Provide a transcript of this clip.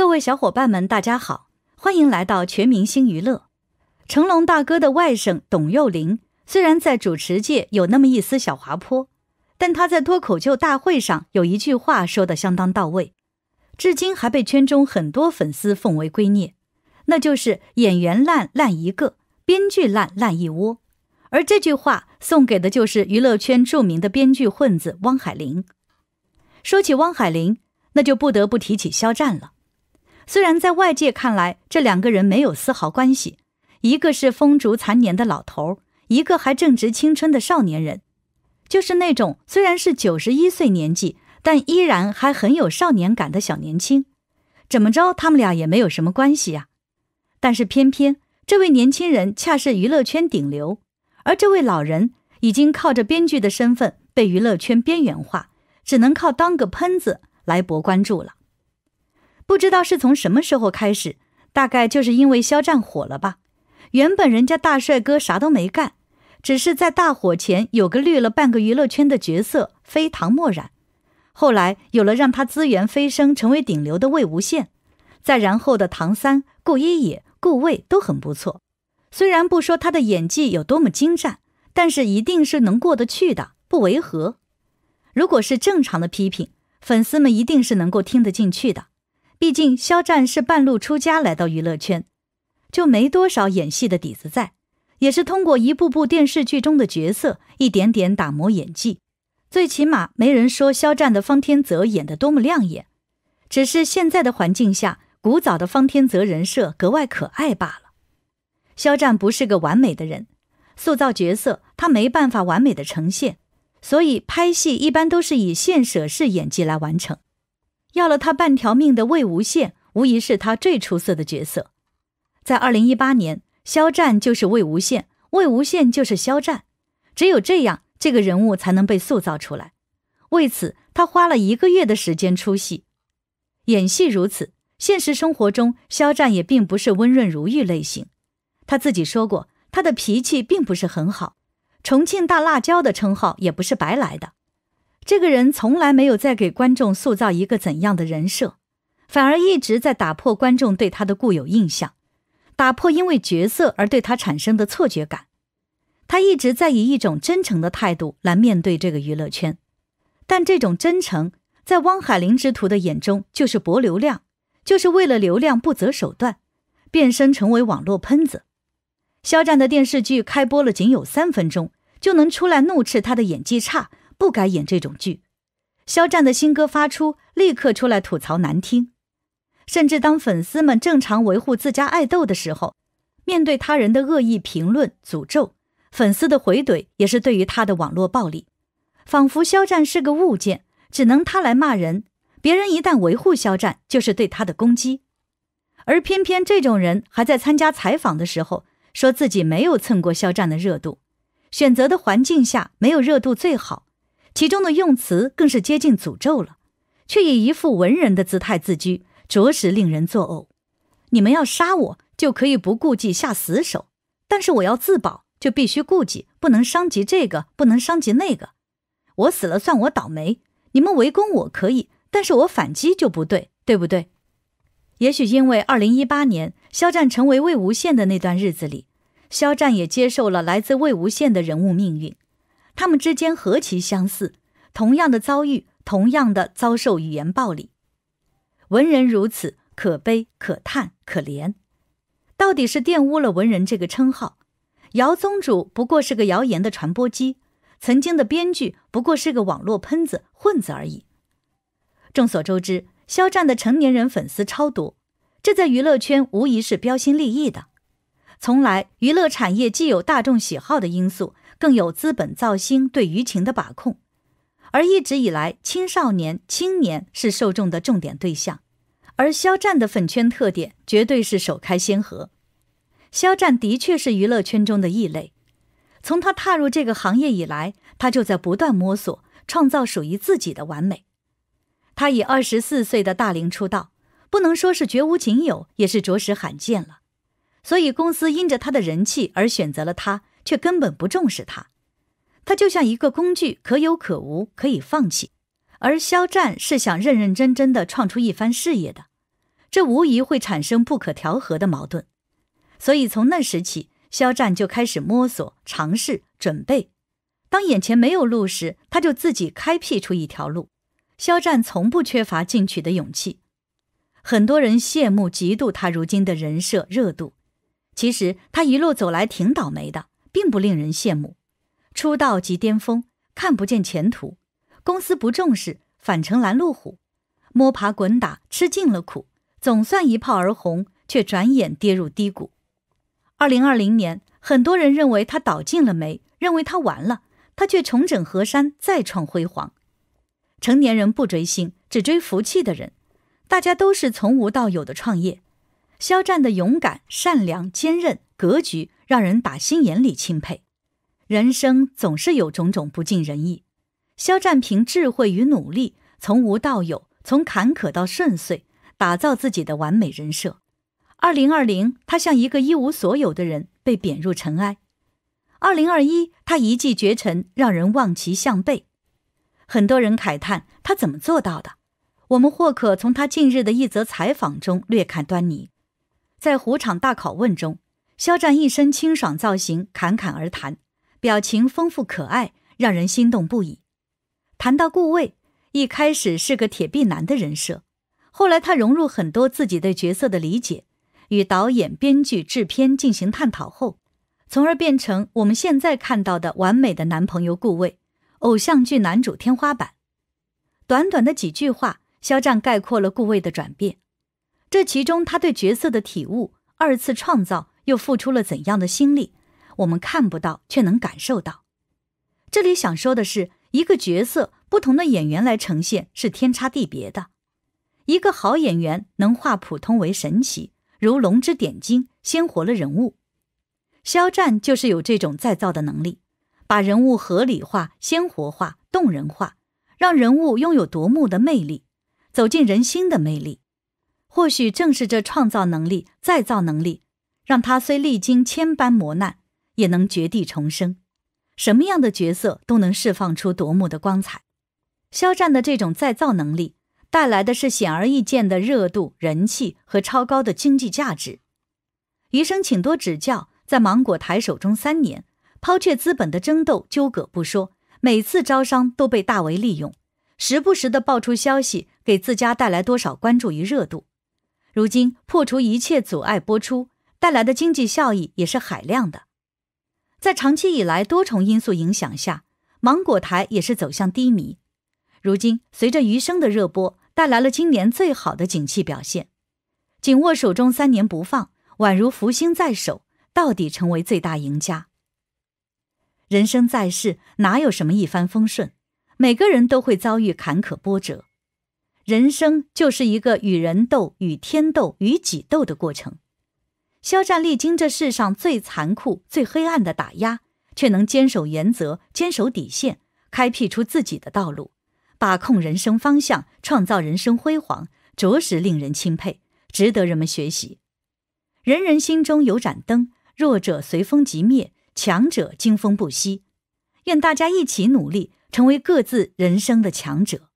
各位小伙伴们，大家好，欢迎来到全明星娱乐。成龙大哥的外甥董又霖，虽然在主持界有那么一丝小滑坡，但他在脱口秀大会上有一句话说的相当到位，至今还被圈中很多粉丝奉为圭臬，那就是“演员烂烂一个，编剧烂烂一窝”。而这句话送给的就是娱乐圈著名的编剧混子汪海林。说起汪海林，那就不得不提起肖战了。虽然在外界看来，这两个人没有丝毫关系，一个是风烛残年的老头，一个还正值青春的少年人，就是那种虽然是九十一岁年纪，但依然还很有少年感的小年轻。怎么着，他们俩也没有什么关系呀？但是偏偏这位年轻人恰是娱乐圈顶流，而这位老人已经靠着编剧的身份被娱乐圈边缘化，只能靠当个喷子来博关注了。不知道是从什么时候开始，大概就是因为肖战火了吧。原本人家大帅哥啥都没干，只是在大火前有个绿了半个娱乐圈的角色，非唐墨染。后来有了让他资源飞升，成为顶流的魏无羡，再然后的唐三、顾一野、顾魏都很不错。虽然不说他的演技有多么精湛，但是一定是能过得去的，不违和。如果是正常的批评，粉丝们一定是能够听得进去的。毕竟肖战是半路出家来到娱乐圈，就没多少演戏的底子在，也是通过一部部电视剧中的角色一点点打磨演技。最起码没人说肖战的方天泽演得多么亮眼，只是现在的环境下，古早的方天泽人设格外可爱罢了。肖战不是个完美的人，塑造角色他没办法完美的呈现，所以拍戏一般都是以现舍式演技来完成。要了他半条命的魏无羡，无疑是他最出色的角色。在二零一八年，肖战就是魏无羡，魏无羡就是肖战，只有这样，这个人物才能被塑造出来。为此，他花了一个月的时间出戏。演戏如此，现实生活中，肖战也并不是温润如玉类型。他自己说过，他的脾气并不是很好。重庆大辣椒的称号也不是白来的。这个人从来没有在给观众塑造一个怎样的人设，反而一直在打破观众对他的固有印象，打破因为角色而对他产生的错觉感。他一直在以一种真诚的态度来面对这个娱乐圈，但这种真诚在汪海林之徒的眼中就是博流量，就是为了流量不择手段，变身成为网络喷子。肖战的电视剧开播了仅有三分钟，就能出来怒斥他的演技差。不该演这种剧。肖战的新歌发出，立刻出来吐槽难听。甚至当粉丝们正常维护自家爱豆的时候，面对他人的恶意评论、诅咒，粉丝的回怼也是对于他的网络暴力，仿佛肖战是个物件，只能他来骂人，别人一旦维护肖战就是对他的攻击。而偏偏这种人还在参加采访的时候说自己没有蹭过肖战的热度，选择的环境下没有热度最好。其中的用词更是接近诅咒了，却以一副文人的姿态自居，着实令人作呕。你们要杀我，就可以不顾忌下死手；但是我要自保，就必须顾忌，不能伤及这个，不能伤及那个。我死了算我倒霉，你们围攻我可以，但是我反击就不对，对不对？也许因为二零一八年肖战成为魏无羡的那段日子里，肖战也接受了来自魏无羡的人物命运。他们之间何其相似，同样的遭遇，同样的遭受语言暴力，文人如此可悲可叹可怜，到底是玷污了文人这个称号。姚宗主不过是个谣言的传播机，曾经的编剧不过是个网络喷子混子而已。众所周知，肖战的成年人粉丝超多，这在娱乐圈无疑是标新立异的。从来，娱乐产业既有大众喜好的因素。更有资本造星对舆情的把控，而一直以来，青少年、青年是受众的重点对象，而肖战的粉圈特点绝对是首开先河。肖战的确是娱乐圈中的异类，从他踏入这个行业以来，他就在不断摸索，创造属于自己的完美。他以二十四岁的大龄出道，不能说是绝无仅有，也是着实罕见了。所以，公司因着他的人气而选择了他。却根本不重视他，他就像一个工具，可有可无，可以放弃。而肖战是想认认真真的创出一番事业的，这无疑会产生不可调和的矛盾。所以从那时起，肖战就开始摸索、尝试、准备。当眼前没有路时，他就自己开辟出一条路。肖战从不缺乏进取的勇气。很多人羡慕、嫉妒他如今的人设热度，其实他一路走来挺倒霉的。并不令人羡慕，出道即巅峰，看不见前途，公司不重视，反成拦路虎，摸爬滚打吃尽了苦，总算一炮而红，却转眼跌入低谷。二零二零年，很多人认为他倒尽了霉，认为他完了，他却重整河山，再创辉煌。成年人不追星，只追福气的人。大家都是从无到有的创业。肖战的勇敢、善良、坚韧、格局。让人打心眼里钦佩。人生总是有种种不尽人意。肖战凭智慧与努力，从无到有，从坎坷到顺遂，打造自己的完美人设。二零二零，他像一个一无所有的人被贬入尘埃；二零二一，他一骑绝尘，让人望其项背。很多人慨叹他怎么做到的。我们或可从他近日的一则采访中略看端倪。在虎场大拷问中。肖战一身清爽造型，侃侃而谈，表情丰富可爱，让人心动不已。谈到顾魏，一开始是个铁臂男的人设，后来他融入很多自己对角色的理解，与导演、编剧、制片进行探讨后，从而变成我们现在看到的完美的男朋友顾魏，偶像剧男主天花板。短短的几句话，肖战概括了顾魏的转变，这其中他对角色的体悟、二次创造。又付出了怎样的心力？我们看不到，却能感受到。这里想说的是，一个角色，不同的演员来呈现是天差地别的。一个好演员能化普通为神奇，如龙之点睛，鲜活了人物。肖战就是有这种再造的能力，把人物合理化、鲜活化、动人化，让人物拥有夺目的魅力，走进人心的魅力。或许正是这创造能力、再造能力。让他虽历经千般磨难，也能绝地重生，什么样的角色都能释放出夺目的光彩。肖战的这种再造能力，带来的是显而易见的热度、人气和超高的经济价值。余生请多指教。在芒果台手中三年，抛却资本的争斗纠葛不说，每次招商都被大为利用，时不时的爆出消息，给自家带来多少关注与热度？如今破除一切阻碍，播出。带来的经济效益也是海量的，在长期以来多重因素影响下，芒果台也是走向低迷。如今，随着《余生》的热播，带来了今年最好的景气表现。紧握手中三年不放，宛如福星在手，到底成为最大赢家。人生在世，哪有什么一帆风顺？每个人都会遭遇坎坷波折。人生就是一个与人斗、与天斗、与己斗的过程。肖战历经这世上最残酷、最黑暗的打压，却能坚守原则、坚守底线，开辟出自己的道路，把控人生方向，创造人生辉煌，着实令人钦佩，值得人们学习。人人心中有盏灯，弱者随风即灭，强者经风不息。愿大家一起努力，成为各自人生的强者。